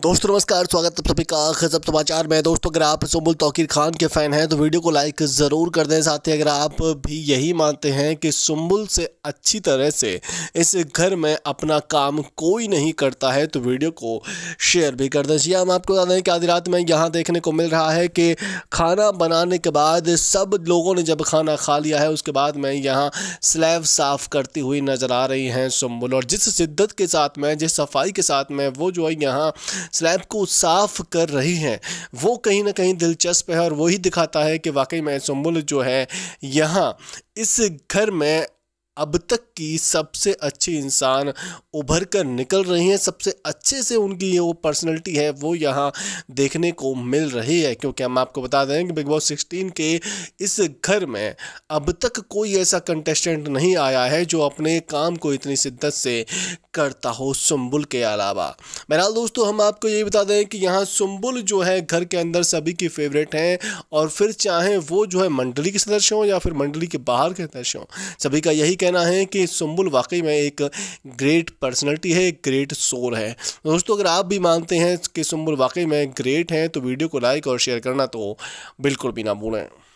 दोस्तों नमस्कार स्वागत है सभी का खजब समाचार में दोस्तों अगर आप सोमुल तोकीर खान के फ़ैन हैं तो वीडियो को लाइक ज़रूर कर दें साथ ही अगर आप भी यही मानते हैं कि सुम्बुल से अच्छी तरह से इस घर में अपना काम कोई नहीं करता है तो वीडियो को शेयर भी कर दें जी हाँ, हम आपको बता दें कि आधी रात में यहाँ देखने को मिल रहा है कि खाना बनाने के बाद सब लोगों ने जब खाना खा लिया है उसके बाद में यहाँ स्लैब साफ़ करती हुई नज़र आ रही हैं सुम्बुल और जिस शिद्दत के साथ में जिस सफाई के साथ में वो जो है यहाँ स्लैब को साफ कर रही हैं वो कहीं ना कहीं दिलचस्प है और वही दिखाता है कि वाकई में सुम्बुल जो है यहाँ इस घर में अब तक की सबसे अच्छी इंसान उभर कर निकल रही हैं सबसे अच्छे से उनकी ये वो पर्सनैलिटी है वो यहाँ देखने को मिल रही है क्योंकि हम आपको बता दें कि बिग बॉस सिक्सटीन के इस घर में अब तक कोई ऐसा कंटेस्टेंट नहीं आया है जो अपने काम को इतनी शिद्दत से करता हो सुम्बुल के अलावा बहरहाल दोस्तों हम आपको ये बता दें कि यहाँ सुम्बुल जो है घर के अंदर सभी की फेवरेट हैं और फिर चाहे वो जो है मंडली के सदस्य हों या फिर मंडली के बाहर के सदस्य हों सभी का यही कहना है कि सुम्बुल वाकई में एक ग्रेट पर्सनैलिटी है ग्रेट सोल है दोस्तों अगर आप भी मानते हैं कि सुम्बुल वाकई में ग्रेट हैं तो वीडियो को लाइक और शेयर करना तो बिल्कुल भी ना भूलें